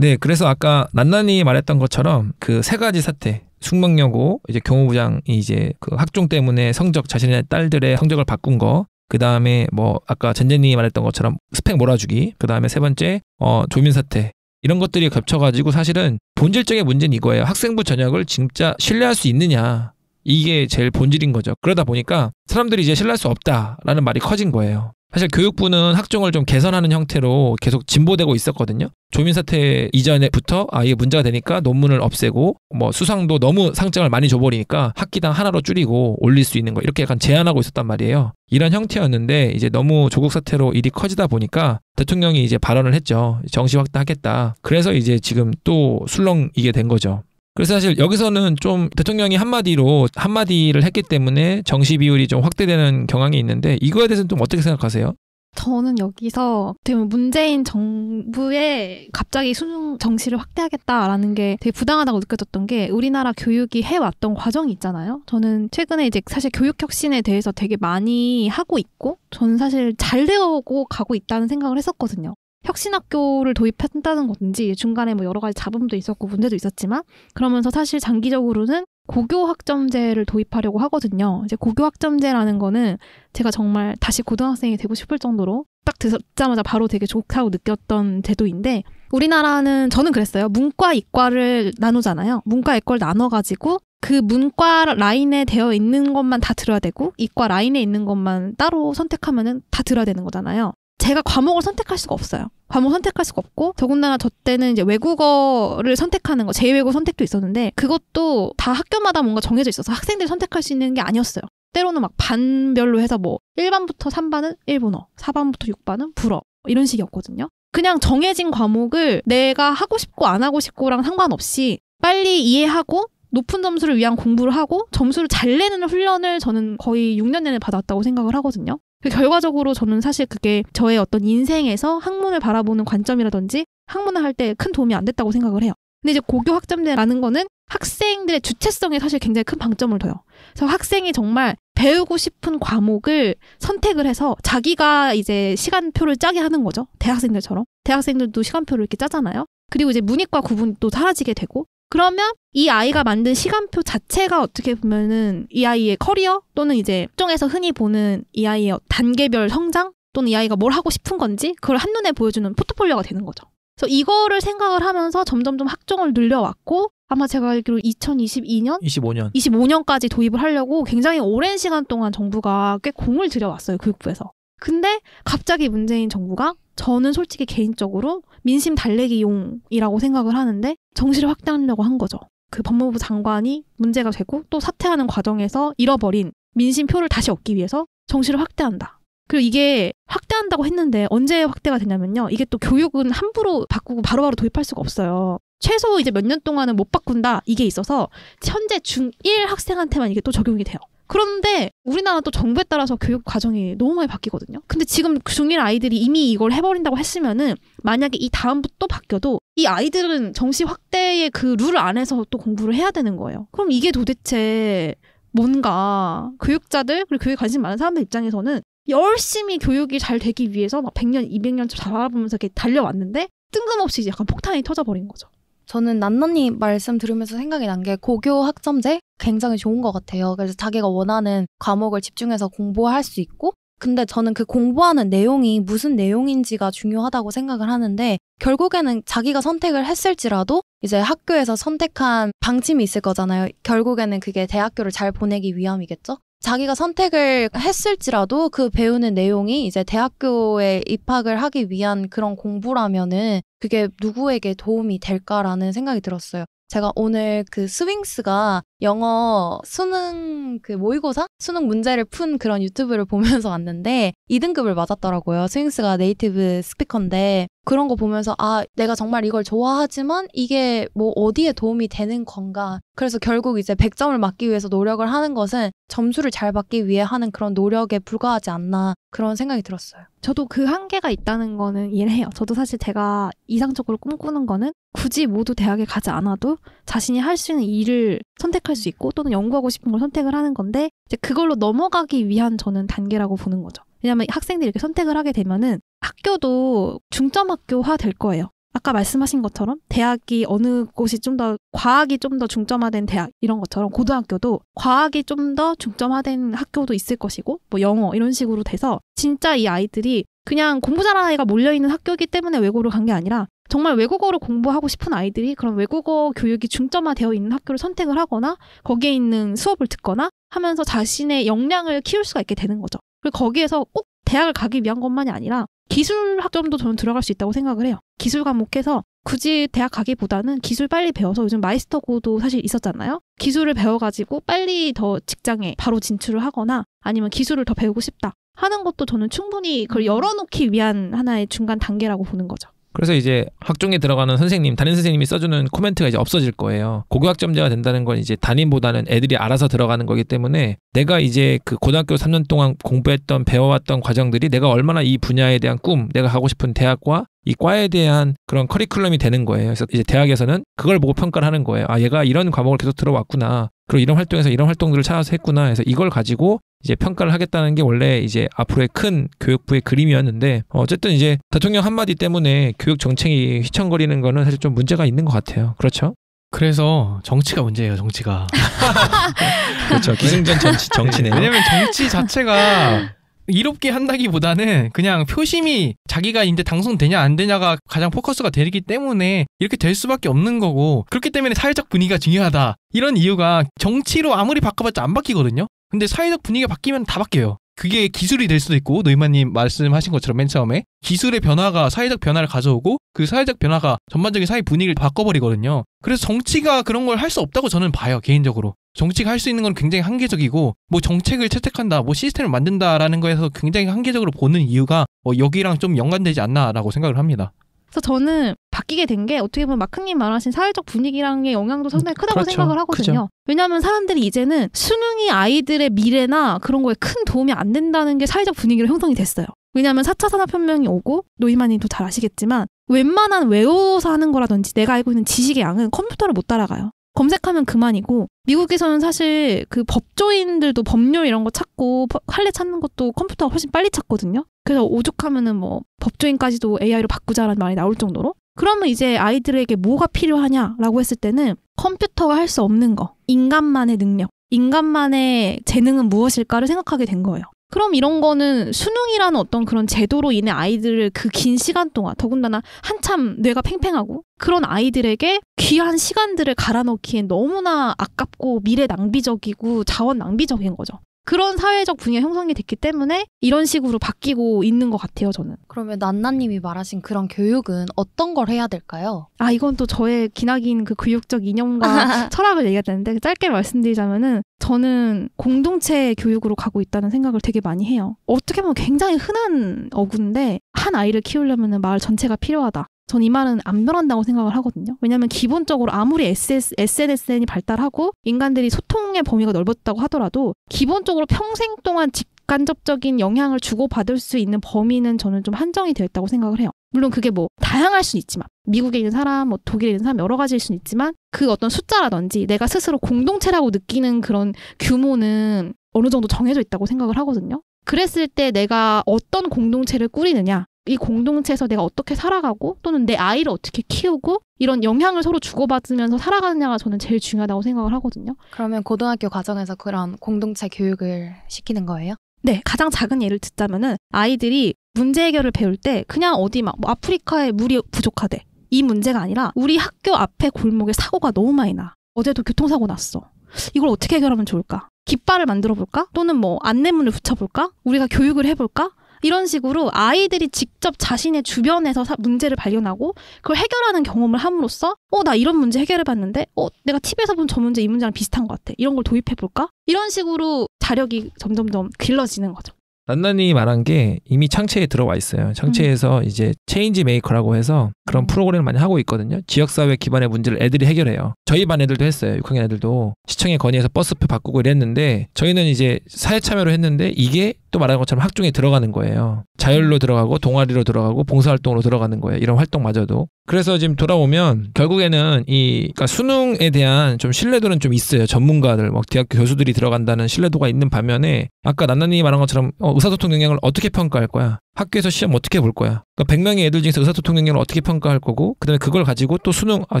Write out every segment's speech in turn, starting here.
네, 그래서 아까 난난이 말했던 것처럼 그 세 가지 사태 숙명여고 이제 경호부장이 이제 그 학종 때문에 성적 자신의 딸들의 성적을 바꾼 거. 그 다음에 뭐 아까 전재님이 말했던 것처럼 스펙 몰아주기. 그 다음에 세 번째 어 조민 사태 이런 것들이 겹쳐가지고 사실은 본질적인 문제는 이거예요. 학생부 전역을 진짜 신뢰할 수 있느냐. 이게 제일 본질인 거죠. 그러다 보니까 사람들이 이제 신뢰할 수 없다라는 말이 커진 거예요. 사실 교육부는 학종을 좀 개선하는 형태로 계속 진보되고 있었거든요. 조민 사태 이전에부터 아 이게 문제가 되니까 논문을 없애고 뭐 수상도 너무 상장을 많이 줘버리니까 학기당 하나로 줄이고 올릴 수 있는 거 이렇게 약간 제한하고 있었단 말이에요. 이런 형태였는데 이제 너무 조국 사태로 일이 커지다 보니까 대통령이 이제 발언을 했죠. 정시 확대하겠다. 그래서 이제 지금 또 술렁이게 된 거죠. 그래서 사실 여기서는 좀 대통령이 한마디로 한마디를 했기 때문에 정시 비율이 좀 확대되는 경향이 있는데 이거에 대해서는 좀 어떻게 생각하세요? 저는 여기서 어면 문재인 정부의 갑자기 수능 정시를 확대하겠다라는 게 되게 부당하다고 느껴졌던 게 우리나라 교육이 해왔던 과정이 있잖아요. 저는 최근에 이제 사실 교육혁신에 대해서 되게 많이 하고 있고 저는 사실 잘 되어고 가고 있다는 생각을 했었거든요. 혁신학교를 도입한다는 건지 중간에 뭐 여러 가지 잡음도 있었고 문제도 있었지만 그러면서 사실 장기적으로는 고교학점제를 도입하려고 하거든요. 이제 고교학점제라는 거는 제가 정말 다시 고등학생이 되고 싶을 정도로 딱 듣자마자 바로 되게 좋다고 느꼈던 제도인데 우리나라는 저는 그랬어요. 문과 이과를 나누잖아요. 문과 이과를 나눠가지고 그 문과 라인에 되어 있는 것만 다 들어야 되고 이과 라인에 있는 것만 따로 선택하면은 다 들어야 되는 거잖아요. 제가 과목을 선택할 수가 없어요. 과목 선택할 수가 없고 더군다나 저 때는 이제 외국어를 선택하는 거제외국 선택도 있었는데 그것도 다 학교마다 뭔가 정해져 있어서 학생들이 선택할 수 있는 게 아니었어요. 때로는 막 반별로 해서 뭐 1반부터 3반은 일본어, 4반부터 6반은 불어 이런 식이었거든요. 그냥 정해진 과목을 내가 하고 싶고 안 하고 싶고랑 상관없이 빨리 이해하고 높은 점수를 위한 공부를 하고 점수를 잘 내는 훈련을 저는 거의 6년 내내 받았다고 생각을 하거든요. 그 결과적으로 저는 사실 그게 저의 어떤 인생에서 학문을 바라보는 관점이라든지 학문을 할 때 큰 도움이 안 됐다고 생각을 해요. 근데 이제 고교 학점제라는 거는 학생들의 주체성에 사실 굉장히 큰 방점을 둬요. 그래서 학생이 정말 배우고 싶은 과목을 선택을 해서 자기가 이제 시간표를 짜게 하는 거죠. 대학생들처럼. 대학생들도 시간표를 이렇게 짜잖아요. 그리고 이제 문이과 구분도 사라지게 되고 그러면 이 아이가 만든 시간표 자체가 어떻게 보면은 이 아이의 커리어 또는 이제 종에서 흔히 보는 이 아이의 단계별 성장 또는 이 아이가 뭘 하고 싶은 건지 그걸 한눈에 보여주는 포트폴리오가 되는 거죠. 그래서 이거를 생각을 하면서 점점 좀 학종을 늘려왔고 아마 제가 알기로 2022년 25년 25년까지 도입을 하려고 굉장히 오랜 시간 동안 정부가 꽤 공을 들여왔어요 교육부에서. 근데 갑자기 문재인 정부가 저는 솔직히 개인적으로 민심 달래기용이라고 생각을 하는데 정시를 확대하려고 한 거죠. 그 법무부 장관이 문제가 되고 또 사퇴하는 과정에서 잃어버린 민심표를 다시 얻기 위해서 정시를 확대한다. 그리고 이게 확대한다고 했는데 언제 확대가 되냐면요. 이게 또 교육은 함부로 바꾸고 바로바로 바로 도입할 수가 없어요. 최소 이제 몇 년 동안은 못 바꾼다 이게 있어서 현재 중1 학생한테만 이게 또 적용이 돼요. 그런데 우리나라 또 정부에 따라서 교육 과정이 너무 많이 바뀌거든요. 근데 지금 그 중일 아이들이 이미 이걸 해버린다고 했으면은 만약에 이 다음부터 또 바뀌어도 이 아이들은 정시 확대의 그 룰 안에서 또 공부를 해야 되는 거예요. 그럼 이게 도대체 뭔가 교육자들 그리고 교육에 관심 많은 사람들 입장에서는 열심히 교육이 잘 되기 위해서 막 100년, 200년 좀바아보면서 이렇게 달려왔는데 뜬금없이 약간 폭탄이 터져버린 거죠. 저는 난나님 말씀 들으면서 생각이 난 게 고교 학점제 굉장히 좋은 것 같아요. 그래서 자기가 원하는 과목을 집중해서 공부할 수 있고 근데 저는 그 공부하는 내용이 무슨 내용인지가 중요하다고 생각을 하는데 결국에는 자기가 선택을 했을지라도 이제 학교에서 선택한 방침이 있을 거잖아요. 결국에는 그게 대학교를 잘 보내기 위함이겠죠? 자기가 선택을 했을지라도 그 배우는 내용이 이제 대학교에 입학을 하기 위한 그런 공부라면은 그게 누구에게 도움이 될까라는 생각이 들었어요. 제가 오늘 그 스윙스가 영어 수능 그 모의고사 수능 문제를 푼 그런 유튜브를 보면서 왔는데 2등급을 맞았더라고요. 스윙스가 네이티브 스피커인데 그런 거 보면서 아 내가 정말 이걸 좋아하지만 이게 뭐 어디에 도움이 되는 건가 그래서 결국 이제 100점을 맞기 위해서 노력을 하는 것은 점수를 잘 받기 위해 하는 그런 노력에 불과하지 않나 그런 생각이 들었어요. 저도 그 한계가 있다는 거는 이해 해요. 저도 사실 제가 이상적으로 꿈꾸는 거는 굳이 모두 대학에 가지 않아도 자신이 할 수 있는 일을 선택할 선택할 수 있고 또는 연구하고 싶은 걸 선택을 하는 건데 이제 그걸로 넘어가기 위한 저는 단계라고 보는 거죠. 왜냐하면 학생들이 이렇게 선택을 하게 되면은 학교도 중점학교화 될 거예요. 아까 말씀하신 것처럼 대학이 어느 곳이 좀 더 과학이 좀 더 중점화된 대학 이런 것처럼 고등학교도 과학이 좀 더 중점화된 학교도 있을 것이고 뭐 영어 이런 식으로 돼서 진짜 이 아이들이 그냥 공부 잘하는 아이가 몰려있는 학교이기 때문에 외고를 간 게 아니라 정말 외국어를 공부하고 싶은 아이들이 그런 외국어 교육이 중점화되어 있는 학교를 선택을 하거나 거기에 있는 수업을 듣거나 하면서 자신의 역량을 키울 수가 있게 되는 거죠. 그리고 거기에서 꼭 대학을 가기 위한 것만이 아니라 기술 학점도 저는 들어갈 수 있다고 생각을 해요. 기술 과목해서 굳이 대학 가기보다는 기술 빨리 배워서 요즘 마이스터고도 사실 있었잖아요. 기술을 배워가지고 빨리 더 직장에 바로 진출을 하거나 아니면 기술을 더 배우고 싶다 하는 것도 저는 충분히 그걸 음. 열어놓기 위한 하나의 중간 단계라고 보는 거죠. 그래서 이제 학종에 들어가는 선생님, 담임 선생님이 써주는 코멘트가 이제 없어질 거예요. 고교학점제가 된다는 건 이제 담임보다는 애들이 알아서 들어가는 거기 때문에 내가 이제 그 고등학교 3년 동안 공부했던 배워왔던 과정들이 내가 얼마나 이 분야에 대한 꿈, 내가 가고 싶은 대학과 이 과에 대한 그런 커리큘럼이 되는 거예요. 그래서 이제 대학에서는 그걸 보고 평가를 하는 거예요. 아, 얘가 이런 과목을 계속 들어왔구나. 그리고 이런 활동에서 이런 활동들을 찾아서 했구나 해서 이걸 가지고 이제 평가를 하겠다는 게 원래 이제 앞으로의 큰 교육부의 그림이었는데 어쨌든 이제 대통령 한마디 때문에 교육 정책이 휘청거리는 거는 사실 좀 문제가 있는 것 같아요. 그렇죠? 그래서 정치가 문제예요, 정치가. 그렇죠. 기승전 정치, 정치네요. 왜냐면 정치 자체가 이롭게 한다기보다는 그냥 표심이 자기가 이제 당선되냐 안 되냐가 가장 포커스가 되기 때문에 이렇게 될 수밖에 없는 거고 그렇기 때문에 사회적 분위기가 중요하다 이런 이유가 정치로 아무리 바꿔봤자 안 바뀌거든요 근데 사회적 분위기가 바뀌면 다 바뀌어요. 그게 기술이 될 수도 있고 노이마님 말씀하신 것처럼 맨 처음에 기술의 변화가 사회적 변화를 가져오고 그 사회적 변화가 전반적인 사회 분위기를 바꿔버리거든요. 그래서 정치가 그런 걸 할 수 없다고 저는 봐요 개인적으로. 정치가 할 수 있는 건 굉장히 한계적이고 뭐 정책을 채택한다 뭐 시스템을 만든다라는 거에서 굉장히 한계적으로 보는 이유가 어, 여기랑 좀 연관되지 않나라고 생각을 합니다. 그래서 저는 바뀌게 된 게 어떻게 보면 마크님 말하신 사회적 분위기랑의 영향도 상당히 크다고 그렇죠. 생각을 하거든요. 그죠 왜냐하면 사람들이 이제는 수능이 아이들의 미래나 그런 거에 큰 도움이 안 된다는 게 사회적 분위기로 형성이 됐어요. 왜냐하면 4차 산업혁명이 오고 노이만님도 잘 아시겠지만 웬만한 외워서 하는 거라든지 내가 알고 있는 지식의 양은 컴퓨터를 못 따라가요. 검색하면 그만이고 미국에서는 사실 그 법조인들도 법률 이런 거 찾고 할례 찾는 것도 컴퓨터가 훨씬 빨리 찾거든요. 그래서 오죽하면은 뭐 법조인까지도 AI로 바꾸자라는 말이 나올 정도로 그러면 이제 아이들에게 뭐가 필요하냐라고 했을 때는 컴퓨터가 할 수 없는 거, 인간만의 능력, 인간만의 재능은 무엇일까를 생각하게 된 거예요. 그럼 이런 거는 수능이라는 어떤 그런 제도로 인해 아이들을 그 긴 시간 동안 더군다나 한참 뇌가 팽팽하고 그런 아이들에게 귀한 시간들을 갈아 넣기엔 너무나 아깝고 미래 낭비적이고 자원 낭비적인 거죠. 그런 사회적 분위기가 형성이 됐기 때문에 이런 식으로 바뀌고 있는 것 같아요, 저는. 그러면 난나님이 말하신 그런 교육은 어떤 걸 해야 될까요? 아, 이건 또 저의 기나긴 그 교육적 이념과 철학을 얘기해야 되는데 짧게 말씀드리자면은 저는 공동체 교육으로 가고 있다는 생각을 되게 많이 해요. 어떻게 보면 굉장히 흔한 어구인데 한 아이를 키우려면 마을 전체가 필요하다. 전이 말은 안 변한다고 생각을 하거든요. 왜냐하면 기본적으로 아무리 s n s 이 발달하고 인간들이 소통의 범위가 넓었다고 하더라도 기본적으로 평생 동안 직간접적인 영향을 주고받을 수 있는 범위는 저는 좀 한정이 되어 있다고 생각을 해요. 물론 그게 뭐 다양할 수 있지만 미국에 있는 사람, 뭐 독일에 있는 사람 여러 가지일 수 있지만 그 어떤 숫자라든지 내가 스스로 공동체라고 느끼는 그런 규모는 어느 정도 정해져 있다고 생각을 하거든요. 그랬을 때 내가 어떤 공동체를 꾸리느냐 이 공동체에서 내가 어떻게 살아가고 또는 내 아이를 어떻게 키우고 이런 영향을 서로 주고받으면서 살아가느냐가 저는 제일 중요하다고 생각을 하거든요. 그러면 고등학교 과정에서 그런 공동체 교육을 시키는 거예요? 네, 가장 작은 예를 듣자면은 아이들이 문제 해결을 배울 때 그냥 어디 막뭐 아프리카에 물이 부족하대. 이 문제가 아니라 우리 학교 앞에 골목에 사고가 너무 많이 나. 어제도 교통사고 났어. 이걸 어떻게 해결하면 좋을까? 깃발을 만들어 볼까? 또는 뭐 안내문을 붙여 볼까? 우리가 교육을 해 볼까? 이런 식으로 아이들이 직접 자신의 주변에서 사, 문제를 발견하고 그걸 해결하는 경험을 함으로써 어 나 이런 문제 해결해 봤는데 어 내가 TV에서 본 저 문제 이 문제랑 비슷한 것 같아 이런 걸 도입해 볼까 이런 식으로 자력이 점점점 길러지는 거죠. 난난이 말한 게 이미 창체에 들어와 있어요. 창체에서 음. 이제 체인지 메이커라고 해서 그런 음. 프로그램을 많이 하고 있거든요. 지역사회 기반의 문제를 애들이 해결해요. 저희 반 애들도 했어요. 6학년 애들도 시청에 건의해서 버스표 바꾸고 이랬는데 저희는 이제 사회 참여로 했는데 이게 또 말하는 것처럼 학종에 들어가는 거예요. 자율로 들어가고 동아리로 들어가고 봉사활동으로 들어가는 거예요. 이런 활동마저도. 그래서 지금 돌아오면 결국에는 이 그러니까 수능에 대한 좀 신뢰도는 좀 있어요. 전문가들 막 대학교 교수들이 들어간다는 신뢰도가 있는 반면에 아까 난나님이 말한 것처럼 어, 의사소통 역량을 어떻게 평가할 거야? 학교에서 시험 어떻게 볼 거야? 그러니까 100명의 애들 중에서 의사소통 능력을 어떻게 평가할 거고 그다음에 그걸 가지고 또 수능 아,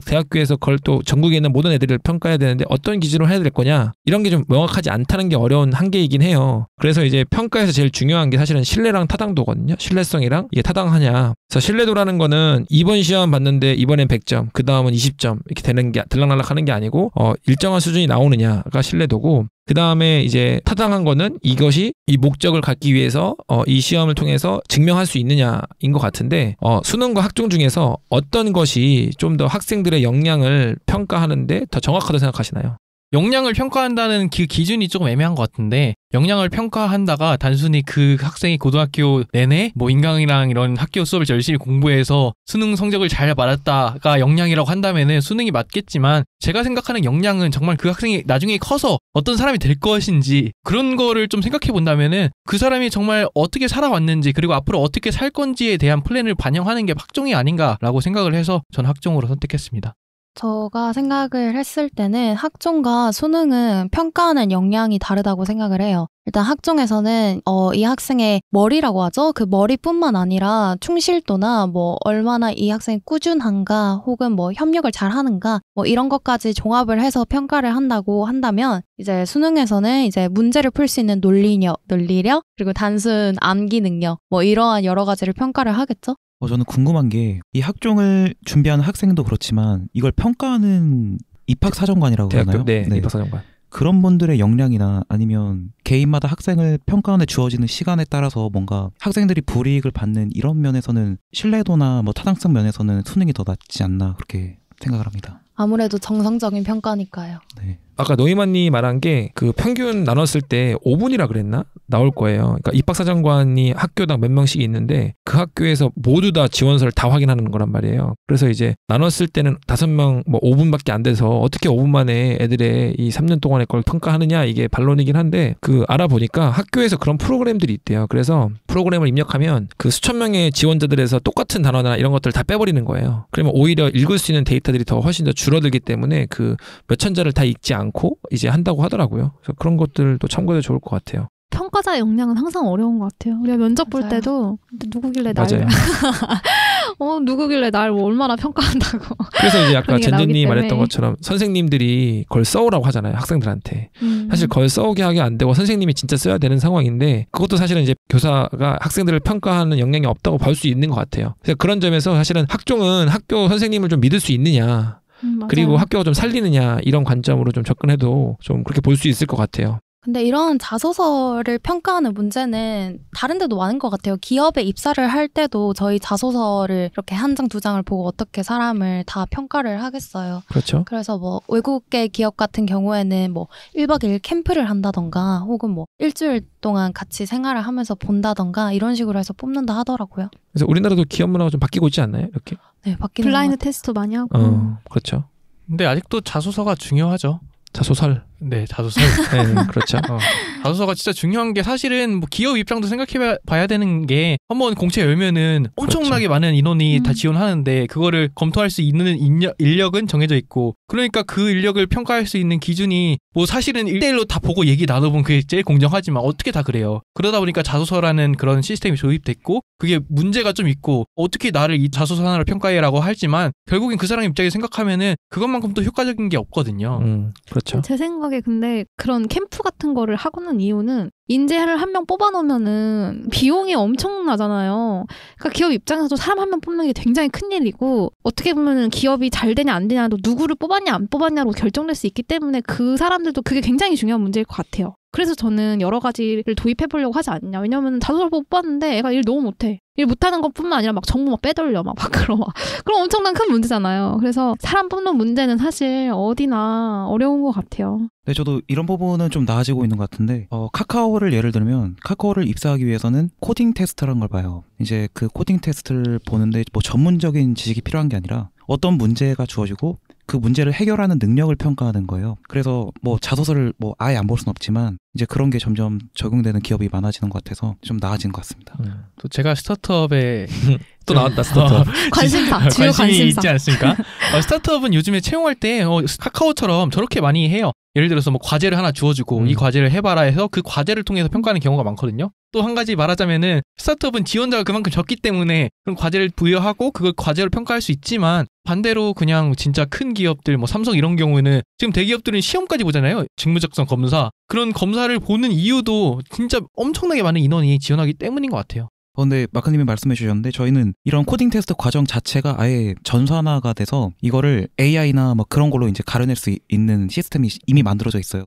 대학교에서 그걸 또 전국에 있는 모든 애들을 평가해야 되는데 어떤 기준으로 해야 될 거냐 이런 게 좀 명확하지 않다는 게 어려운 한계이긴 해요. 그래서 이제 평가에서 제일 중요한 게 사실은 신뢰랑 타당도거든요. 신뢰성이랑 이게 타당하냐. 그래서 신뢰도라는 거는 이번 시험 봤는데 이번엔 100점, 그 다음은 20점 이렇게 되는 게 들락날락하는 게 아니고 어, 일정한 수준이 나오느냐가 신뢰도고 그 다음에 이제 타당한 거는 이것이 이 목적을 갖기 위해서 어, 이 시험을 통해서 증명할 수 있느냐인 것 같은데 어, 수능과 학종 중에서 어떤 것이 좀 더 학생들의 역량을 평가하는데 더 정확하다고 생각하시나요? 역량을 평가한다는 그 기준이 조금 애매한 것 같은데 역량을 평가한다가 단순히 그 학생이 고등학교 내내 뭐 인강이랑 이런 학교 수업을 열심히 공부해서 수능 성적을 잘 받았다가 역량이라고 한다면은 수능이 맞겠지만 제가 생각하는 역량은 정말 그 학생이 나중에 커서 어떤 사람이 될 것인지 그런 거를 좀 생각해 본다면은 그 사람이 정말 어떻게 살아왔는지 그리고 앞으로 어떻게 살 건지에 대한 플랜을 반영하는 게 학종이 아닌가라고 생각을 해서 전 학종으로 선택했습니다. 제가 생각을 했을 때는 학종과 수능은 평가하는 역량이 다르다고 생각을 해요. 일단 학종에서는 어, 이 학생의 머리라고 하죠. 그 머리뿐만 아니라 충실도나 뭐 얼마나 이 학생이 꾸준한가 혹은 뭐 협력을 잘하는가 뭐 이런 것까지 종합을 해서 평가를 한다고 한다면 이제 수능에서는 이제 문제를 풀 수 있는 논리력, 논리력 그리고 단순 암기 능력 뭐 이러한 여러 가지를 평가를 하겠죠. 어, 저는 궁금한 게 이 학종을 준비하는 학생도 그렇지만 이걸 평가하는 입학 사정관이라고 대학 하나요? 네, 네. 입학 사정관. 그런 분들의 역량이나 아니면 개인마다 학생을 평가하는 주어지는 시간에 따라서 뭔가 학생들이 불이익을 받는 이런 면에서는 신뢰도나 뭐 타당성 면에서는 수능이 더 낫지 않나 그렇게 생각을 합니다. 아무래도 정상적인 평가니까요. 네. 아까 노이만이 말한 게 그 평균 나눴을 때 5분이라 그랬나 나올 거예요. 그러니까 입학사정관이 학교당 몇 명씩 있는데 그 학교에서 모두 다 지원서를 다 확인하는 거란 말이에요. 그래서 이제 나눴을 때는 다섯 명 뭐 5분밖에 안 돼서 어떻게 5분 만에 애들의 이 3년 동안의 걸 평가하느냐 이게 반론이긴 한데 그 알아보니까 학교에서 그런 프로그램들이 있대요. 그래서 프로그램을 입력하면 그 수천 명의 지원자들에서 똑같은 단어나 이런 것들을 다 빼버리는 거예요. 그러면 오히려 읽을 수 있는 데이터들이 더 훨씬 더 줄. 줄어들기 때문에 그 몇 천자를 다 읽지 않고 이제 한다고 하더라고요. 그래서 그런 것들도 참고해도 좋을 것 같아요. 평가자 역량은 항상 어려운 것 같아요. 우리가 면접 맞아요. 볼 때도 누구길래 날 어, 누구길래 날뭐 얼마나 평가한다고. 그래서 이제 아까 젠제님이 말했던 것처럼 선생님들이 그걸 써오라고 하잖아요. 학생들한테. 음. 사실 걸 써오게 하게 안 되고 선생님이 진짜 써야 되는 상황인데 그것도 사실은 이제 교사가 학생들을 평가하는 역량이 없다고 볼 수 있는 것 같아요. 그래서 그런 점에서 사실은 학종은 학교 선생님을 좀 믿을 수 있느냐 음, 그리고 학교가 좀 살리느냐 이런 관점으로 좀 접근해도 좀 그렇게 볼 수 있을 것 같아요. 근데 이런 자소서를 평가하는 문제는 다른 데도 많은 것 같아요. 기업에 입사를 할 때도 저희 자소서를 이렇게 한 장, 두 장을 보고 어떻게 사람을 다 평가를 하겠어요. 그렇죠. 그래서 뭐 외국계 기업 같은 경우에는 뭐 1박 2일 캠프를 한다던가 혹은 뭐 일주일 동안 같이 생활을 하면서 본다던가 이런 식으로 해서 뽑는다 하더라고요. 그래서 우리나라도 기업 문화가 좀 바뀌고 있지 않나요? 이렇게? 네, 바뀌는 블라인드 테스트 많이 하고. 어, 그렇죠. 근데 아직도 자소서가 중요하죠. 자소서를 네, 자소서. 네, 네, 그렇죠. 어. 자소서가 진짜 중요한 게 사실은 뭐 기업 입장도 생각해 봐야 되는 게 한번 공채 열면은 그렇죠. 엄청나게 그렇죠. 많은 인원이 음. 다 지원하는데 그거를 검토할 수 있는 인력, 인력은 정해져 있고 그러니까 그 인력을 평가할 수 있는 기준이 뭐 사실은 일대일로다 보고 얘기 나눠보면 그게 제일 공정하지만 어떻게 다 그래요. 그러다 보니까 자소서라는 그런 시스템이 조입됐고 그게 문제가 좀 있고 어떻게 나를 이 자소서 하나를 평가해라고 할지만 결국엔 그 사람 입장에 서 생각하면은 그것만큼 또 효과적인 게 없거든요. 음, 그렇죠. 제 생각 생각에 근데 그런 캠프 같은 거를 하고는 이유는 인재를 한 명 뽑아놓으면은 비용이 엄청나잖아요. 그러니까 기업 입장에서도 사람 한 명 뽑는 게 굉장히 큰 일이고 어떻게 보면은 기업이 잘 되냐 안 되냐도 누구를 뽑았냐 안 뽑았냐로 결정될 수 있기 때문에 그 사람들도 그게 굉장히 중요한 문제일 것 같아요. 그래서 저는 여러 가지를 도입해 보려고 하지 않냐. 왜냐면 자소서를 뽑았는데 애가 일 너무 못해. 일 못하는 것뿐만 아니라 막 정보 막 빼돌려 막 밖으로 막 그럼 엄청난 큰 문제잖아요. 그래서 사람 뽑는 문제는 사실 어디나 어려운 것 같아요. 네, 저도 이런 부분은 좀 나아지고 있는 것 같은데 어, 카카오 카카오를 예를 들면 카카오를 입사하기 위해서는 코딩 테스트라는 걸 봐요. 이제 그 코딩 테스트를 보는데 뭐 전문적인 지식이 필요한 게 아니라 어떤 문제가 주어지고 그 문제를 해결하는 능력을 평가하는 거예요. 그래서 뭐 자소서를 뭐 아예 안 볼 수는 없지만 이제 그런 게 점점 적용되는 기업이 많아지는 것 같아서 좀 나아진 것 같습니다. 음. 또 제가 스타트업에 또 나왔다 스타트업 어, 관심사 주요 관심이 관심사. 있지 않습니까? 어, 스타트업은 요즘에 채용할 때 어, 카카오처럼 저렇게 많이 해요. 예를 들어서 뭐 과제를 하나 주어주고 음. 이 과제를 해봐라 해서 그 과제를 통해서 평가하는 경우가 많거든요. 또 한 가지 말하자면은 스타트업은 지원자가 그만큼 적기 때문에 그런 과제를 부여하고 그걸 과제로 평가할 수 있지만 반대로 그냥 진짜 큰 기업들 뭐 삼성 이런 경우에는 지금 대기업들은 시험까지 보잖아요. 직무 적성 검사. 그런 검사를 보는 이유도 진짜 엄청나게 많은 인원이 지원하기 때문인 것 같아요. 그런데 어, 마크님이 말씀해 주셨는데 저희는 이런 코딩 테스트 과정 자체가 아예 전산화가 돼서 이거를 AI나 뭐 그런 걸로 이제 가려낼 수 있는 시스템이 이미 만들어져 있어요.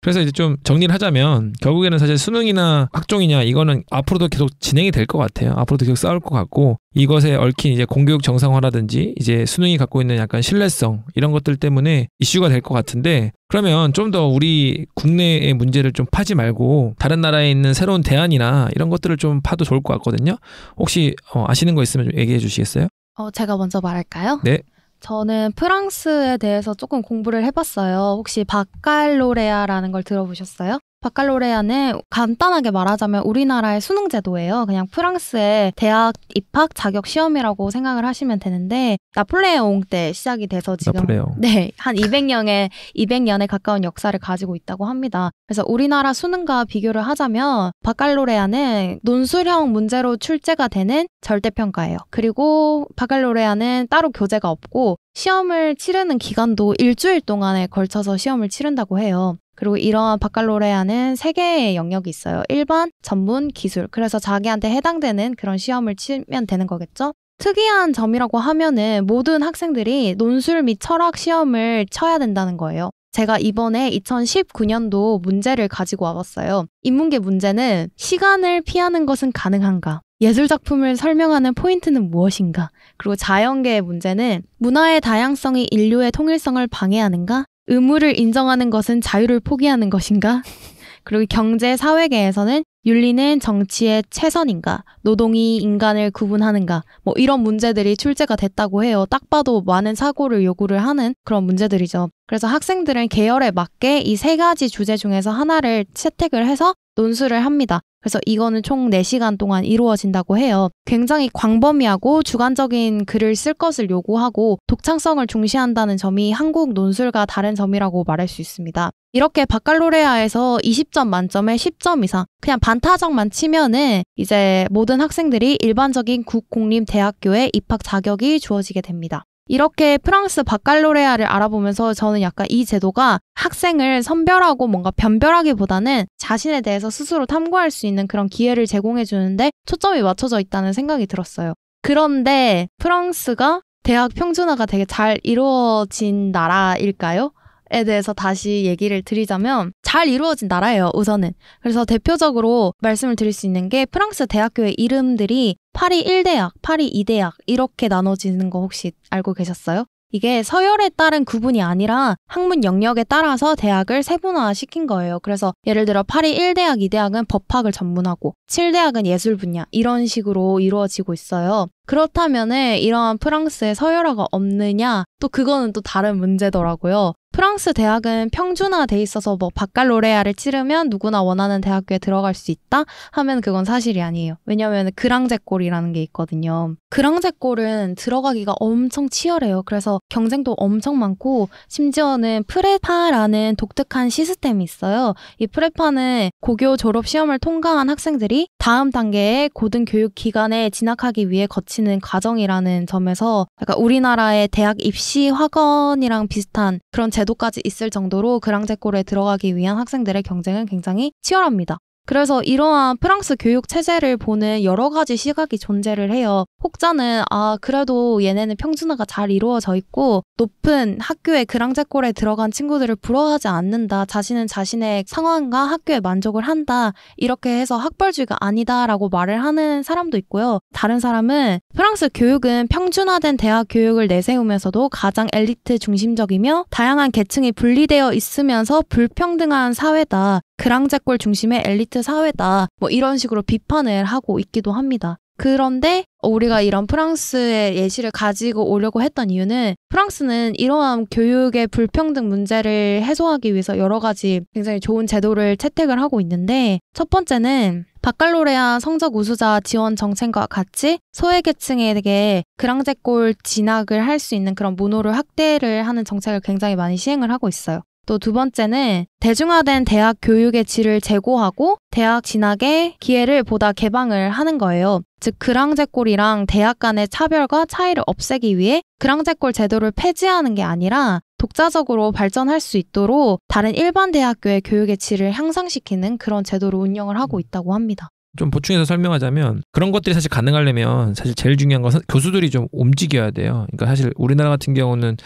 그래서 이제 좀 정리를 하자면 결국에는 사실 수능이나 학종이냐 이거는 앞으로도 계속 진행이 될 것 같아요. 앞으로도 계속 싸울 것 같고 이것에 얽힌 이제 공교육 정상화라든지 이제 수능이 갖고 있는 약간 신뢰성 이런 것들 때문에 이슈가 될 것 같은데 그러면 좀 더 우리 국내의 문제를 좀 파지 말고 다른 나라에 있는 새로운 대안이나 이런 것들을 좀 파도 좋을 것 같거든요. 혹시 어, 아시는 거 있으면 좀 얘기해 주시겠어요? 어, 제가 먼저 말할까요? 네. 저는 프랑스에 대해서 조금 공부를 해봤어요. 혹시 바칼로레아라는 걸 들어보셨어요? 바칼로레아는 간단하게 말하자면 우리나라의 수능 제도예요. 그냥 프랑스의 대학 입학 자격 시험이라고 생각을 하시면 되는데 나폴레옹 때 시작이 돼서 지금 네, 한 200년에 200년에 가까운 역사를 가지고 있다고 합니다. 그래서 우리나라 수능과 비교를 하자면 바칼로레아는 논술형 문제로 출제가 되는 절대평가예요. 그리고 바칼로레아는 따로 교재가 없고 시험을 치르는 기간도 일주일 동안에 걸쳐서 시험을 치른다고 해요. 그리고 이러한 바칼로레아는 세 개의 영역이 있어요. 일반, 전문, 기술. 그래서 자기한테 해당되는 그런 시험을 치면 되는 거겠죠? 특이한 점이라고 하면은 모든 학생들이 논술 및 철학 시험을 쳐야 된다는 거예요. 제가 이번에 2019년도 문제를 가지고 와봤어요. 인문계 문제는 시간을 피하는 것은 가능한가? 예술작품을 설명하는 포인트는 무엇인가? 그리고 자연계의 문제는 문화의 다양성이 인류의 통일성을 방해하는가? 의무를 인정하는 것은 자유를 포기하는 것인가? 그리고 경제 사회계에서는 윤리는 정치의 최선인가, 노동이 인간을 구분하는가, 뭐 이런 문제들이 출제가 됐다고 해요. 딱 봐도 많은 사고를 요구를 하는 그런 문제들이죠. 그래서 학생들은 계열에 맞게 이 세 가지 주제 중에서 하나를 채택을 해서 논술을 합니다. 그래서 이거는 총 4시간 동안 이루어진다고 해요. 굉장히 광범위하고 주관적인 글을 쓸 것을 요구하고 독창성을 중시한다는 점이 한국 논술과 다른 점이라고 말할 수 있습니다. 이렇게 바칼로레아에서 20점 만점에 10점 이상 그냥 반타적만 치면은 이제 모든 학생들이 일반적인 국공립대학교에 입학 자격이 주어지게 됩니다. 이렇게 프랑스 바칼로레아를 알아보면서 저는 약간 이 제도가 학생을 선별하고 뭔가 변별하기보다는 자신에 대해서 스스로 탐구할 수 있는 그런 기회를 제공해 주는데 초점이 맞춰져 있다는 생각이 들었어요. 그런데 프랑스가 대학 평준화가 되게 잘 이루어진 나라일까요? 에 대해서 다시 얘기를 드리자면 잘 이루어진 나라예요, 우선은. 그래서 대표적으로 말씀을 드릴 수 있는 게 프랑스 대학교의 이름들이 파리 1대학, 파리 2대학 이렇게 나눠지는 거 혹시 알고 계셨어요? 이게 서열에 따른 구분이 아니라 학문 영역에 따라서 대학을 세분화시킨 거예요. 그래서 예를 들어 파리 1대학, 2대학은 법학을 전문하고 7대학은 예술 분야 이런 식으로 이루어지고 있어요. 그렇다면 이러한 프랑스의 서열화가 없느냐? 또 그거는 또 다른 문제더라고요. 프랑스 대학은 평준화돼 있어서 뭐 바칼로레아를 치르면 누구나 원하는 대학교에 들어갈 수 있다 하면 그건 사실이 아니에요. 왜냐하면 그랑제골이라는 게 있거든요. 그랑제골은 들어가기가 엄청 치열해요. 그래서 경쟁도 엄청 많고 심지어는 프레파라는 독특한 시스템이 있어요. 이 프레파는 고교 졸업 시험을 통과한 학생들이 다음 단계의 고등 교육 기관에 진학하기 위해 거치 가르치는 과정이라는 점에서 약간 우리나라의 대학 입시 학원이랑 비슷한 그런 제도까지 있을 정도로 그랑제골에 들어가기 위한 학생들의 경쟁은 굉장히 치열합니다. 그래서 이러한 프랑스 교육 체제를 보는 여러 가지 시각이 존재를 해요. 혹자는 아 그래도 얘네는 평준화가 잘 이루어져 있고 높은 학교의 그랑제꼴에 들어간 친구들을 부러워하지 않는다. 자신은 자신의 상황과 학교에 만족을 한다. 이렇게 해서 학벌주의가 아니다라고 말을 하는 사람도 있고요. 다른 사람은 프랑스 교육은 평준화된 대학 교육을 내세우면서도 가장 엘리트 중심적이며 다양한 계층이 분리되어 있으면서 불평등한 사회다. 그랑제골 중심의 엘리트 사회다. 뭐 이런 식으로 비판을 하고 있기도 합니다. 그런데 우리가 이런 프랑스의 예시를 가지고 오려고 했던 이유는 프랑스는 이러한 교육의 불평등 문제를 해소하기 위해서 여러 가지 굉장히 좋은 제도를 채택을 하고 있는데 첫 번째는 바칼로레아 성적 우수자 지원 정책과 같이 소외계층에게 그랑제골 진학을 할 수 있는 그런 문호를 확대를 하는 정책을 굉장히 많이 시행을 하고 있어요. 또두 번째는 대중화된 대학 교육의 질을 제고하고 대학 진학의 기회를 보다 개방을 하는 거예요. 즉 그랑제꼴이랑 대학 간의 차별과 차이를 없애기 위해 그랑제꼴 제도를 폐지하는 게 아니라 독자적으로 발전할 수 있도록 다른 일반 대학교의 교육의 질을 향상시키는 그런 제도로 운영을 하고 음. 있다고 합니다. 좀 보충해서 설명하자면 그런 것들이 사실 가능하려면 사실 제일 중요한 것은 교수들이 좀 움직여야 돼요. 그러니까 사실 우리나라 같은 경우는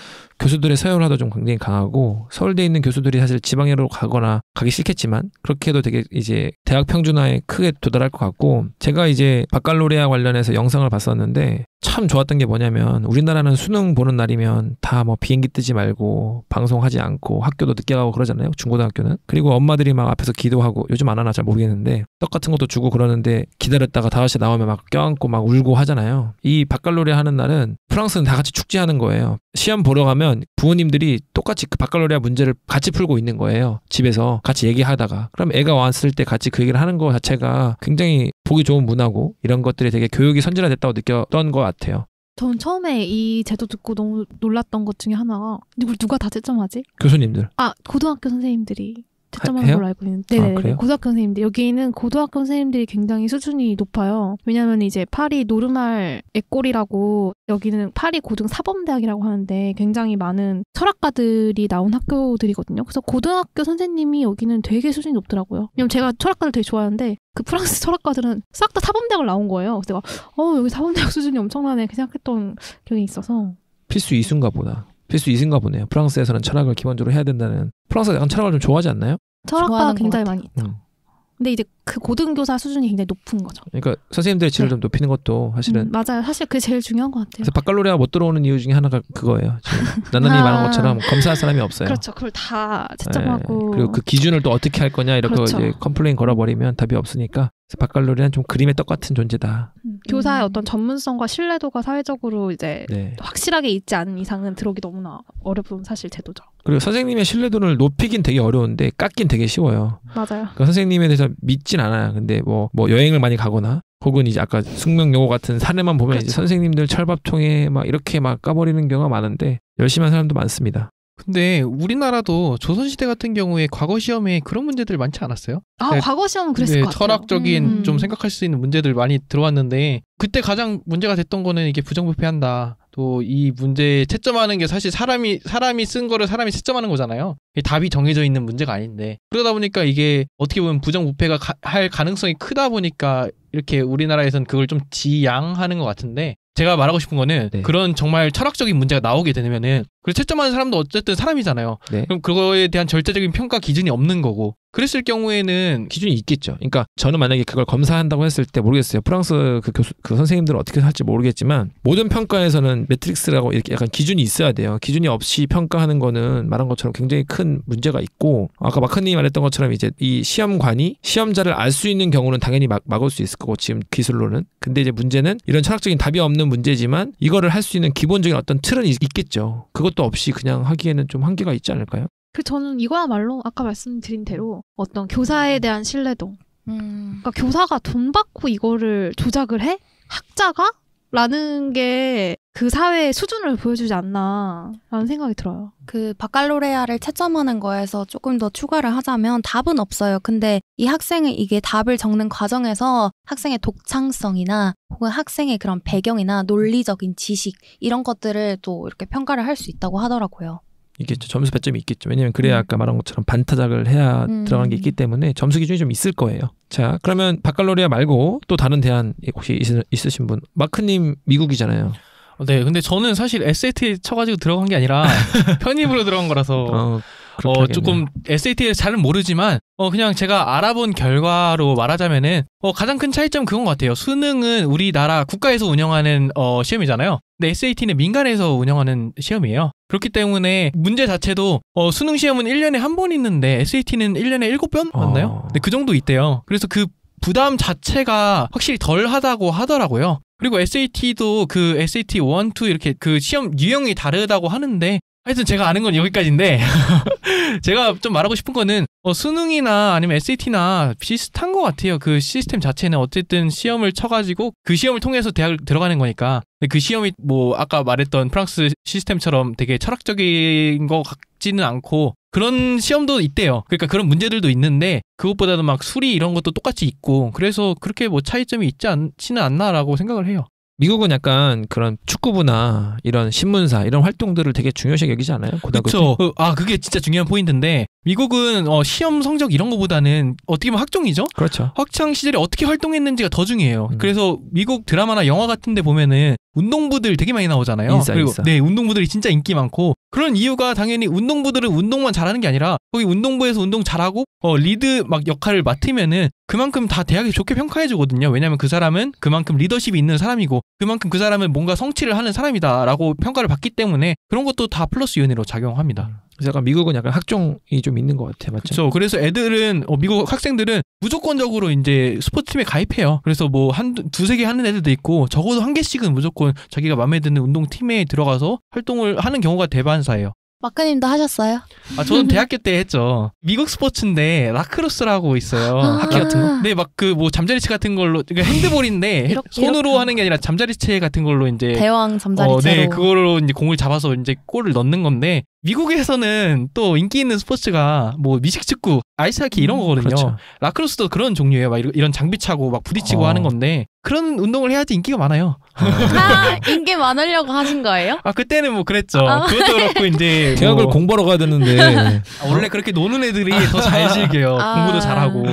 교수들의 서열화도 좀 굉장히 강하고 서울대에 있는 교수들이 사실 지방으로 가거나 가기 싫겠지만 그렇게 해도 되게 이제 대학 평준화에 크게 도달할 것 같고 제가 이제 바칼로레아 관련해서 영상을 봤었는데 참 좋았던 게 뭐냐면 우리나라는 수능 보는 날이면 다 뭐 비행기 뜨지 말고 방송하지 않고 학교도 늦게 가고 그러잖아요 중고등학교는 그리고 엄마들이 막 앞에서 기도하고 요즘 안 하나 잘 모르겠는데 떡 같은 것도 주고 그러는데 기다렸다가 다섯시 나오면 막 껴안고 막 울고 하잖아요 이 바칼로레아 하는 날은 프랑스는 다 같이 축제하는 거예요 시험 보러 가면 부모님들이 똑같이 그바칼로리아 문제를 같이 풀고 있는 거예요. 집에서 같이 얘기하다가. 그럼 애가 왔을 때 같이 그 얘기를 하는 거 자체가 굉장히 보기 좋은 문화고 이런 것들이 되게 교육이 선진화됐다고 느꼈던 것 같아요. 전 처음에 이 제도 듣고 너무 놀랐던 것 중에 하나가 이걸 누가 다 채점하지? 교수님들. 아 고등학교 선생님들이 채점하는 해 아, 걸로 알고 있는데 아, 네네, 고등학교 선생님들 여기는 고등학교 선생님들이 굉장히 수준이 높아요. 왜냐하면 이제 파리 노르말 에꼴이라고 여기는 파리 고등 사범대학이라고 하는데 굉장히 많은 철학가들이 나온 학교들이거든요. 그래서 고등학교 선생님이 여기는 되게 수준이 높더라고요. 왜냐면 제가 철학가를 되게 좋아하는데 그 프랑스 철학가들은 싹 다 사범대학을 나온 거예요. 그래서 내가 어 여기 사범대학 수준이 엄청나네 그렇게 생각했던 기억이 있어서 필수 이수인가 보다. 필수 이인가 보네요. 프랑스에서는 철학을 기본적으로 해야 된다는 프랑스가 약간 철학을 좀 좋아하지 않나요? 철학과 굉장히 많이 있죠. 음. 근데 이제 그 고등교사 수준이 굉장히 높은 거죠. 그러니까 선생님들의 질을 네. 좀 높이는 것도 사실은 음, 맞아요. 사실 그게 제일 중요한 것 같아요. 그래서 바칼로리아못 들어오는 이유 중에 하나가 그거예요. 나나님 아. 말한 것처럼 검사할 사람이 없어요. 그렇죠. 그걸 다 채점하고 네. 그리고 그 기준을 또 어떻게 할 거냐 이렇게 그렇죠. 이제 컴플레인 걸어버리면 답이 없으니까 바갈로리는좀그림의떡같은 존재다. 음. 교사의 음. 어떤 전문성과 신뢰도가 사회적으로 이제 네. 확실하게 있지 않은 이상은 들어오기 너무나 어려운 사실 제도죠. 그리고 선생님의 신뢰도를 높이긴 되게 어려운데 깎긴 되게 쉬워요. 맞아요. 그러니까 선생님에 대해서 믿진 않아요. 근데 뭐, 뭐 여행을 많이 가거나 혹은 이제 아까 숙명 여고 같은 사례만 보면 그렇죠. 이제 선생님들 철밥통에 막 이렇게 막 까버리는 경우가 많은데 열심한 사람도 많습니다. 근데 우리나라도 조선시대 같은 경우에 과거 시험에 그런 문제들 많지 않았어요? 아, 네, 과거 시험은 그랬을 네, 것 같아요. 철학적인 음. 좀 생각할 수 있는 문제들 많이 들어왔는데 그때 가장 문제가 됐던 거는 이게 부정부패한다. 또 이 문제에 채점하는 게 사실 사람이 사람이 쓴 거를 사람이 채점하는 거잖아요. 답이 정해져 있는 문제가 아닌데 그러다 보니까 이게 어떻게 보면 부정부패가 가, 할 가능성이 크다 보니까 이렇게 우리나라에선 그걸 좀 지양하는 것 같은데 제가 말하고 싶은 거는 네. 그런 정말 철학적인 문제가 나오게 되면은 그리고 채점하는 사람도 어쨌든 사람이잖아요. 네. 그럼 그거에 대한 절대적인 평가 기준이 없는 거고. 그랬을 경우에는 기준이 있겠죠. 그러니까 저는 만약에 그걸 검사한다고 했을 때 모르겠어요. 프랑스 그 교수 그 선생님들은 어떻게 할지 모르겠지만 모든 평가에서는 매트릭스라고 이렇게 약간 기준이 있어야 돼요. 기준이 없이 평가하는 거는 말한 것처럼 굉장히 큰 문제가 있고 아까 마크님이 말했던 것처럼 이제 이 시험관이 시험자를 알 수 있는 경우는 당연히 막, 막을 수 있을 거고 지금 기술로는 근데 이제 문제는 이런 철학적인 답이 없는 문제지만 이거를 할 수 있는 기본적인 어떤 틀은 있, 있겠죠. 그것 아것도 없이 그냥 하기에는 좀 한계가 있지 않을까요? 그 저는 이거야말로 아까 말씀드린 대로 어떤 교사에 음. 대한 신뢰도. 음. 그러니까 교사가 돈 받고 이거를 조작을 해? 학자가? 라는 게그 사회의 수준을 보여주지 않나라는 생각이 들어요. 그 바칼로레아를 채점하는 거에서 조금 더 추가를 하자면 답은 없어요. 근데 이 학생은 이게 답을 적는 과정에서 학생의 독창성이나 혹은 학생의 그런 배경이나 논리적인 지식 이런 것들을 또 이렇게 평가를 할 수 있다고 하더라고요. 있겠 점수 배점이 있겠죠. 왜냐면 그래야 아까 음. 말한 것처럼 반타작을 해야 음. 들어간 게 있기 때문에 점수 기준이 좀 있을 거예요. 자, 그러면 바칼로레아 말고 또 다른 대안 혹시 있, 으신분 마크님 미국이잖아요. 어, 네, 근데 저는 사실 SAT 쳐가지고 들어간 게 아니라 편입으로 들어간 거라서 어, 어, 조금 SAT에 잘은 모르지만 어 그냥 제가 알아본 결과로 말하자면은 어 가장 큰 차이점 그건 것 같아요. 수능은 우리나라 국가에서 운영하는 어 시험이잖아요. 근데 SAT는 민간에서 운영하는 시험이에요. 그렇기 때문에 문제 자체도 어 수능 시험은 1년에 한 번 있는데 SAT는 1년에 7번 맞나요? 어... 네, 그 정도 있대요. 그래서 그 부담 자체가 확실히 덜 하다고 하더라고요. 그리고 SAT도 그 SAT 1, 2 이렇게 그 시험 유형이 다르다고 하는데 하여튼 제가 아는 건 여기까지인데 제가 좀 말하고 싶은 거는 어, 수능이나 아니면 SAT나 비슷한 것 같아요. 그 시스템 자체는 어쨌든 시험을 쳐가지고 그 시험을 통해서 대학 을 들어가는 거니까. 그 시험이 뭐 아까 말했던 프랑스 시스템처럼 되게 철학적인 것 같지는 않고 그런 시험도 있대요. 그러니까 그런 문제들도 있는데 그것보다도 막 수리 이런 것도 똑같이 있고 그래서 그렇게 뭐 차이점이 있지 않지는 않나라고 생각을 해요. 미국은 약간 그런 축구부나 이런 신문사 이런 활동들을 되게 중요시 여기지 않아요? 고등학교 그죠 때? 그, 아 그게 진짜 중요한 포인트인데 미국은 어, 시험 성적 이런 거보다는 어떻게 보면 학종이죠. 그렇죠. 학창 시절에 어떻게 활동했는지가 더 중요해요. 음. 그래서 미국 드라마나 영화 같은데 보면은 운동부들 되게 많이 나오잖아요. 인싸, 그리고 인싸. 네 운동부들이 진짜 인기 많고 그런 이유가 당연히 운동부들은 운동만 잘하는 게 아니라 거기 운동부에서 운동 잘하고 어, 리드 막 역할을 맡으면은 그만큼 다 대학에 좋게 평가해 주거든요. 왜냐하면 그 사람은 그만큼 리더십이 있는 사람이고 그만큼 그 사람은 뭔가 성취를 하는 사람이다라고 평가를 받기 때문에 그런 것도 다 플러스 요인으로 작용합니다. 음. 약간 미국은 약간 학종이 좀 있는 것 같아 맞죠? 그렇죠. 그래서 애들은 어, 미국 학생들은 무조건적으로 이제 스포츠팀에 가입해요. 그래서 뭐 한 두세 개 하는 애들도 있고 적어도 한 개씩은 무조건 자기가 마음에 드는 운동 팀에 들어가서 활동을 하는 경우가 대반사예요. 마크님도 하셨어요? 아 저는 대학교 때 했죠. 미국 스포츠인데 라크로스라고 있어요. 아~ 학교 같은 거. 네, 막 그 뭐 잠자리채 같은 걸로 그러니까 핸드볼인데 이렇게, 손으로 이렇게. 하는 게 아니라 잠자리채 같은 걸로 이제 대왕 잠자리채로. 어, 네, 그걸로 이제 공을 잡아서 이제 골을 넣는 건데 미국에서는 또 인기 있는 스포츠가 뭐 미식축구, 아이스하키 이런 음, 거거든요. 그렇죠. 라크로스도 그런 종류예요. 막 이런 장비 차고 막 부딪히고 어. 하는 건데 그런 운동을 해야지 인기가 많아요. 어. 아, 인기 많으려고 하신 거예요? 아 그때는 뭐 그랬죠. 아. 그것도 그렇고 이제 대학을 뭐 공부하러 가야 되는데 아, 원래 그렇게 노는 애들이 더 잘 즐겨요. 아. 공부도 잘하고.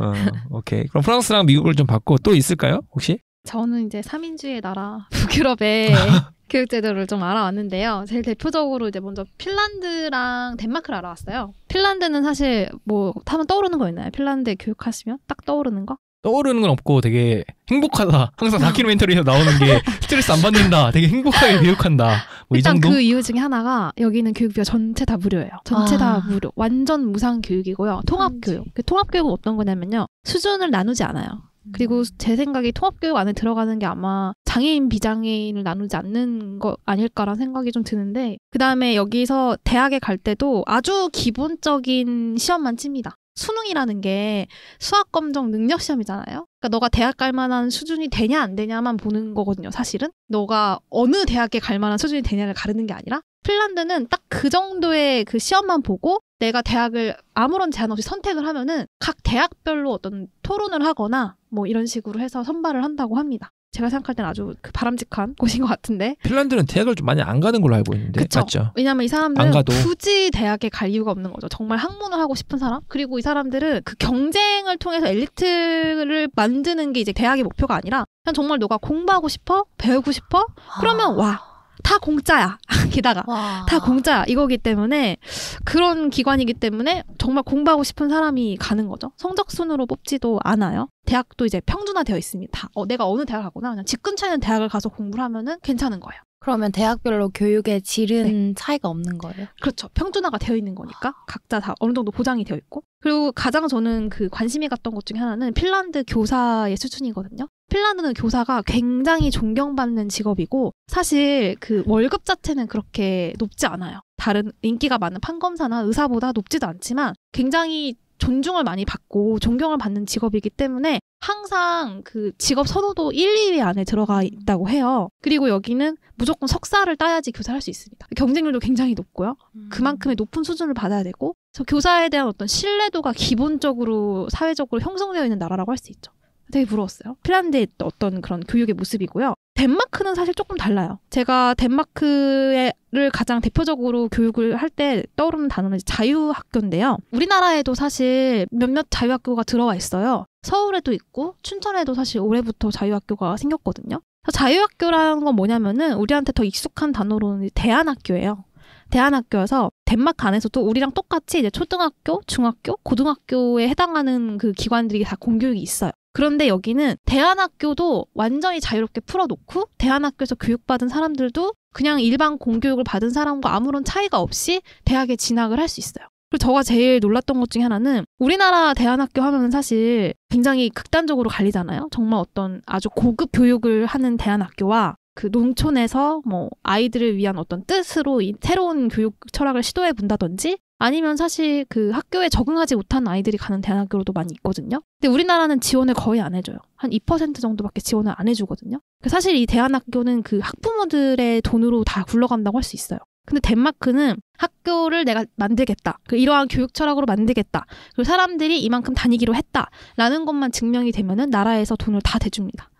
어, 오케이. 그럼 프랑스랑 미국을 좀 바꿔 또 있을까요? 혹시? 저는 이제 3인주의 나라 북유럽의 교육제도를 좀 알아왔는데요. 제일 대표적으로 이제 먼저 핀란드랑 덴마크를 알아왔어요. 핀란드는 사실 뭐타면 떠오르는 거 있나요? 핀란드 교육하시면 딱 떠오르는 거? 떠오르는 건 없고 되게 행복하다. 항상 다큐멘터리에서 나오는 게 스트레스 안 받는다. 되게 행복하게 교육한다. 뭐 일단 그 이유 중에 하나가 여기는 교육비가 전체 다 무료예요. 전체 아. 다 무료. 완전 무상 교육이고요. 통합 교육. 그 통합 교육은 어떤 거냐면요. 수준을 나누지 않아요. 그리고 음. 제 생각에 통합교육 안에 들어가는 게 아마 장애인 비장애인을 나누지 않는 거 아닐까라는 생각이 좀 드는데 그 다음에 여기서 대학에 갈 때도 아주 기본적인 시험만 칩니다. 수능이라는 게 수학 검정 능력 시험이잖아요. 그러니까 너가 대학 갈 만한 수준이 되냐 안 되냐만 보는 거거든요, 사실은. 너가 어느 대학에 갈 만한 수준이 되냐를 가르는 게 아니라 핀란드는 딱 그 정도의 그 시험만 보고 내가 대학을 아무런 제한 없이 선택을 하면은 각 대학별로 어떤 토론을 하거나 뭐 이런 식으로 해서 선발을 한다고 합니다. 제가 생각할 땐 아주 그 바람직한 곳인 것 같은데 핀란드는 대학을 좀 많이 안 가는 걸로 알고 있는데 그쵸? 맞죠? 왜냐하면 이 사람들은 굳이 대학에 갈 이유가 없는 거죠. 정말 학문을 하고 싶은 사람 그리고 이 사람들은 그 경쟁을 통해서 엘리트를 만드는 게 이제 대학의 목표가 아니라 그냥 정말 너가 공부하고 싶어 배우고 싶어 그러면 아. 와다 공짜야. 게다가 와. 다 공짜야. 이거기 때문에 그런 기관이기 때문에 정말 공부하고 싶은 사람이 가는 거죠. 성적순으로 뽑지도 않아요. 대학도 이제 평준화되어 있습니다. 어, 내가 어느 대학 을 가거나 그냥 집 근처에 있는 대학을 가서 공부를 하면은 괜찮은 거예요. 그러면 대학별로 교육의 질은 네. 차이가 없는 거예요? 그렇죠. 평준화가 되어 있는 거니까 아. 각자 다 어느 정도 보장이 되어 있고 그리고 가장 저는 그 관심이 갔던 것 중에 하나는 핀란드 교사의 수준이거든요. 핀란드는 교사가 굉장히 존경받는 직업이고 사실 그 월급 자체는 그렇게 높지 않아요. 다른 인기가 많은 판검사나 의사보다 높지도 않지만 굉장히 존중을 많이 받고 존경을 받는 직업이기 때문에 항상 그 직업 선호도 1, 2위 안에 들어가 음. 있다고 해요. 그리고 여기는 무조건 석사를 따야지 교사를 할 수 있습니다. 경쟁률도 굉장히 높고요. 음. 그만큼의 높은 수준을 받아야 되고 그래서 교사에 대한 어떤 신뢰도가 기본적으로 사회적으로 형성되어 있는 나라라고 할 수 있죠. 되게 부러웠어요. 핀란드의 어떤 그런 교육의 모습이고요. 덴마크는 사실 조금 달라요. 제가 덴마크를 가장 대표적으로 교육을 할 때 떠오르는 단어는 자유학교인데요. 우리나라에도 사실 몇몇 자유학교가 들어와 있어요. 서울에도 있고 춘천에도 사실 올해부터 자유학교가 생겼거든요. 자유학교라는 건 뭐냐면은 우리한테 더 익숙한 단어로는 대안학교예요. 대안학교여서 덴마크 안에서도 우리랑 똑같이 이제 초등학교, 중학교, 고등학교에 해당하는 그 기관들이 다 공교육이 있어요. 그런데 여기는 대안학교도 완전히 자유롭게 풀어놓고 대안학교에서 교육받은 사람들도 그냥 일반 공교육을 받은 사람과 아무런 차이가 없이 대학에 진학을 할 수 있어요. 그리고 저가 제일 놀랐던 것 중에 하나는 우리나라 대안학교 하면 사실 굉장히 극단적으로 갈리잖아요. 정말 어떤 아주 고급 교육을 하는 대안학교와 그 농촌에서 뭐 아이들을 위한 어떤 뜻으로 새로운 교육 철학을 시도해 본다든지 아니면 사실 그 학교에 적응하지 못한 아이들이 가는 대학교로도 많이 있거든요. 근데 우리나라는 지원을 거의 안 해줘요. 한 2% 정도밖에 지원을 안 해주거든요. 그 사실 이 대안학교는 그 학부모들의 돈으로 다 굴러간다고 할 수 있어요. 근데 덴마크는 학교를 내가 만들겠다. 그 이러한 교육 철학으로 만들겠다. 그리고 사람들이 이만큼 다니기로 했다라는 것만 증명이 되면은 나라에서 돈을 다 대줍니다.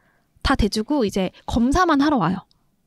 다 대주고 이제 검사만 하러 와요.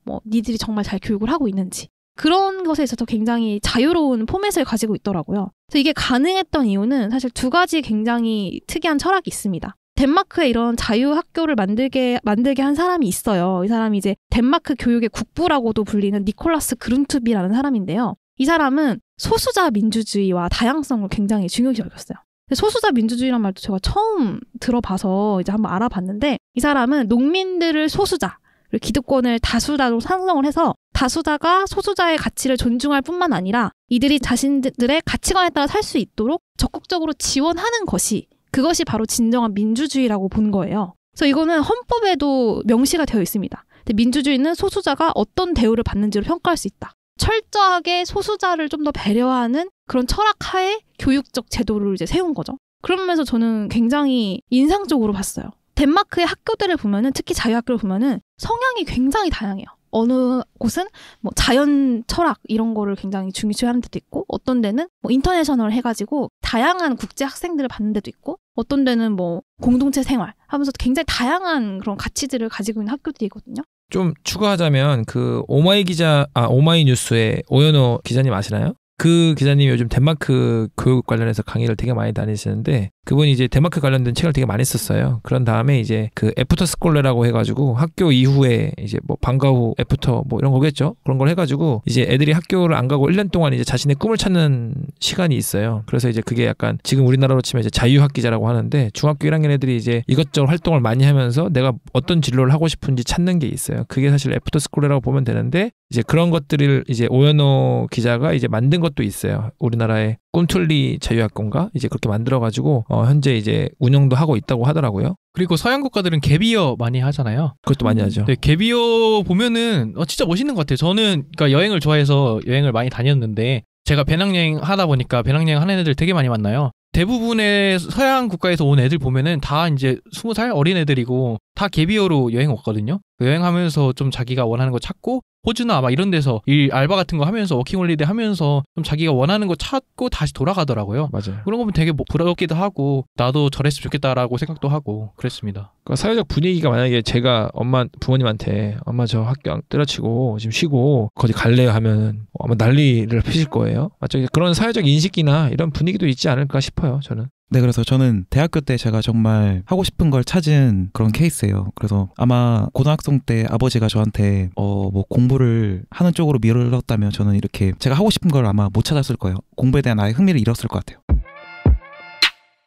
뭐 니들이 정말 잘 교육을 하고 있는지 그런 것에 있어서 굉장히 자유로운 포맷을 가지고 있더라고요. 그래서 이게 가능했던 이유는 사실 두 가지 굉장히 특이한 철학이 있습니다. 덴마크에 이런 자유 학교를 만들게 만들게 한 사람이 있어요. 이 사람이 이제 덴마크 교육의 국부라고도 불리는 니콜라스 그룬투비라는 사람인데요. 이 사람은 소수자 민주주의와 다양성을 굉장히 중요시 여겼어요. 소수자 민주주의란 말도 제가 처음 들어봐서 이제 한번 알아봤는데 이 사람은 농민들을 소수자, 기득권을 다수다로 상정을 해서 다수자가 소수자의 가치를 존중할 뿐만 아니라 이들이 자신들의 가치관에 따라 살 수 있도록 적극적으로 지원하는 것이 그것이 바로 진정한 민주주의라고 본 거예요. 그래서 이거는 헌법에도 명시가 되어 있습니다. 민주주의는 소수자가 어떤 대우를 받는지로 평가할 수 있다. 철저하게 소수자를 좀 더 배려하는 그런 철학하에 교육적 제도를 이제 세운 거죠. 그러면서 저는 굉장히 인상적으로 봤어요. 덴마크의 학교들을 보면은 특히 자유학교를 보면은 성향이 굉장히 다양해요. 어느 곳은 뭐 자연 철학 이런 거를 굉장히 중시하는 데도 있고 어떤 데는 뭐 인터내셔널 해가지고 다양한 국제 학생들을 받는 데도 있고 어떤 데는 뭐 공동체 생활 하면서 굉장히 다양한 그런 가치들을 가지고 있는 학교들이거든요. 좀 추가하자면 그 오마이 기자 아 오마이 뉴스의 오연호 기자님 아시나요? 그 기자님이 요즘 덴마크 교육 관련해서 강의를 되게 많이 다니시는데 그분이 이제 덴마크 관련된 책을 되게 많이 썼어요. 그런 다음에 이제 그 애프터 스콜레라고 해가지고 학교 이후에 이제 뭐 방과 후 애프터 뭐 이런 거겠죠. 그런 걸 해가지고 이제 애들이 학교를 안 가고 1년 동안 이제 자신의 꿈을 찾는 시간이 있어요. 그래서 이제 그게 약간 지금 우리나라로 치면 이제 자유학기자라고 하는데 중학교 1학년 애들이 이제 이것저것 활동을 많이 하면서 내가 어떤 진로를 하고 싶은지 찾는 게 있어요. 그게 사실 애프터 스콜레라고 보면 되는데 이제 그런 것들을 이제 오연호 기자가 이제 만든 것도 있어요. 우리나라의 꿈툴리 자유학군가 이제 그렇게 만들어가지고 어, 현재 이제 운영도 하고 있다고 하더라고요. 그리고 서양 국가들은 개비어 많이 하잖아요. 그것도 많이 음. 하죠. 네, 갭이어 보면은 어, 진짜 멋있는 것 같아요. 저는 그러니까 여행을 좋아해서 여행을 많이 다녔는데 제가 배낭여행 하다 보니까 배낭여행 하는 애들 되게 많이 만나요. 대부분의 서양 국가에서 온 애들 보면은 다 이제 2 0살 어린 애들이고 다 개비어로 여행 왔거든요. 여행하면서 좀 자기가 원하는 거 찾고 호주나 아마 이런 데서 일 알바 같은 거 하면서 워킹홀리데이 하면서 좀 자기가 원하는 거 찾고 다시 돌아가더라고요. 맞아요. 그런 거 보면 되게 뭐 부럽기도 하고 나도 저랬으면 좋겠다라고 생각도 하고 그랬습니다. 그러니까 사회적 분위기가 만약에 제가 엄마 부모님한테 엄마 저 학교 안 때려치고 지금 쉬고 거기 갈래요 하면 뭐 아마 난리를 피실 거예요. 맞죠? 그런 사회적 인식이나 이런 분위기도 있지 않을까 싶어요. 저는. 네, 그래서 저는 대학교 때 제가 정말 하고 싶은 걸 찾은 그런 케이스예요. 그래서 아마 고등학생 때 아버지가 저한테 어 뭐 공부를 하는 쪽으로 밀었다면 저는 이렇게 제가 하고 싶은 걸 아마 못 찾았을 거예요. 공부에 대한 아예 흥미를 잃었을 것 같아요.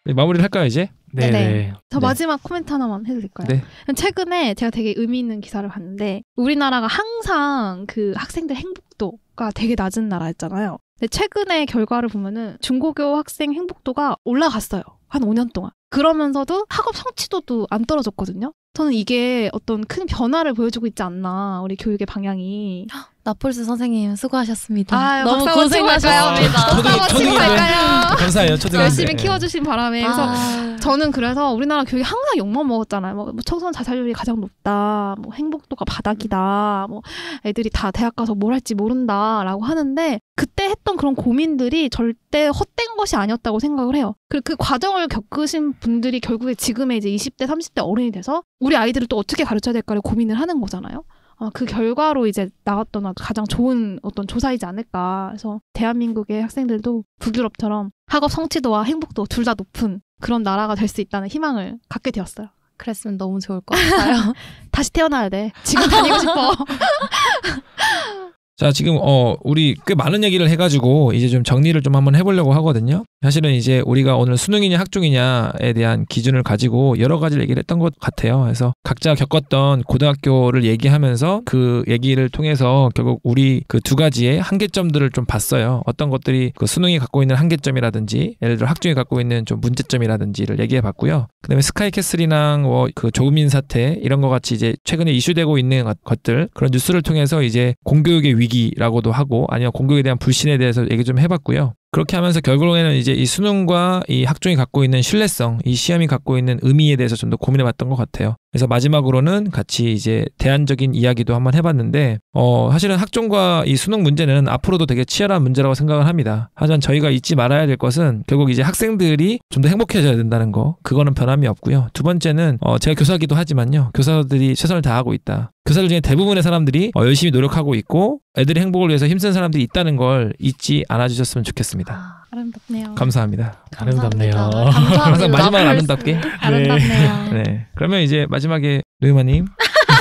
네, 마무리를 할까요 이제? 네네. 네네. 저 네. 마지막 코멘트 하나만 해도 될까요? 네. 최근에 제가 되게 의미 있는 기사를 봤는데 우리나라가 항상 그 학생들 행복도 행복도가 되게 낮은 나라였잖아요. 근데 최근의 결과를 보면은 중고교 학생 행복도가 올라갔어요. 한 5년 동안. 그러면서도 학업 성취도도 안 떨어졌거든요. 저는 이게 어떤 큰 변화를 보여주고 있지 않나 우리 교육의 방향이 나폴스 선생님 수고하셨습니다. 아유, 너무 고생하셨습니다. 감사합니다. 감사해요. 초등 열심히 네. 키워주신 바람에 그래서 아... 저는 그래서 우리나라 교육이 항상 욕만 먹었잖아요. 뭐, 뭐 청소년 자살률이 가장 높다. 뭐 행복도가 바닥이다. 뭐 애들이 다 대학 가서 뭘 할지 모른다라고 하는데 그때 했던 그런 고민들이 절대 헛된 것이 아니었다고 생각을 해요. 그리고 그 과정을 겪으신 분들이 결국에 지금의 이제 20대, 30대 어른이 돼서 우리 아이들을 또 어떻게 가르쳐야 될까를 고민을 하는 거잖아요. 어, 그 결과로 이제 나왔던 가장 좋은 어떤 조사이지 않을까. 그래서 대한민국의 학생들도 북유럽처럼 학업 성취도와 행복도 둘 다 높은 그런 나라가 될 수 있다는 희망을 갖게 되었어요. 그랬으면 너무 좋을 것 같아요. 다시 태어나야 돼. 지금 다니고 싶어. 자, 지금 어 우리 꽤 많은 얘기를 해 가지고 이제 좀 정리를 좀 한번 해 보려고 하거든요. 사실은 이제 우리가 오늘 수능이냐 학종이냐에 대한 기준을 가지고 여러 가지를 얘기를 했던 것 같아요. 그래서 각자 겪었던 고등학교를 얘기하면서 그 얘기를 통해서 결국 우리 그 두 가지의 한계점들을 좀 봤어요. 어떤 것들이 그 수능이 갖고 있는 한계점이라든지 예를 들어 학종이 갖고 있는 좀 문제점이라든지를 얘기해 봤고요. 그다음에 스카이캐슬이랑 뭐그 조민 사태 이런 것 같이 이제 최근에 이슈되고 있는 것들 그런 뉴스를 통해서 이제 공교육의 위 위기라고도 하고 아니면 공격에 대한 불신에 대해서 얘기 좀 해봤고요. 그렇게 하면서 결국에는 이제 이 수능과 이 학종이 갖고 있는 신뢰성, 이 시험이 갖고 있는 의미에 대해서 좀 더 고민해 봤던 것 같아요. 그래서 마지막으로는 같이 이제 대안적인 이야기도 한번 해봤는데, 어, 사실은 학종과 이 수능 문제는 앞으로도 되게 치열한 문제라고 생각을 합니다. 하지만 저희가 잊지 말아야 될 것은 결국 이제 학생들이 좀 더 행복해져야 된다는 거, 그거는 변함이 없고요. 두 번째는, 어, 제가 교사기도 하지만요. 교사들이 최선을 다하고 있다. 교사들 중에 대부분의 사람들이 어, 열심히 노력하고 있고, 애들의 행복을 위해서 힘쓴 사람들이 있다는 걸 잊지 않아 주셨으면 좋겠습니다. 같습니다. 아, 아름답네요. 감사합니다. 아름답네요. 항상 마지막 아름답게. 아름답네요. 네. 네. 그러면 이제 마지막에 노유마님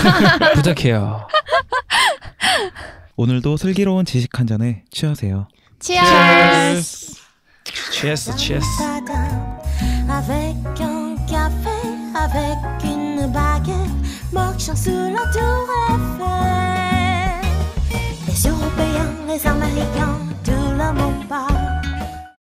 부탁해요. 오늘도 슬기로운 지식 한 잔에 취하세요. Cheers. c h e Avec un e baguette, marchant s u s la tour Eiffel. Les Européens, les Américains, tout le monde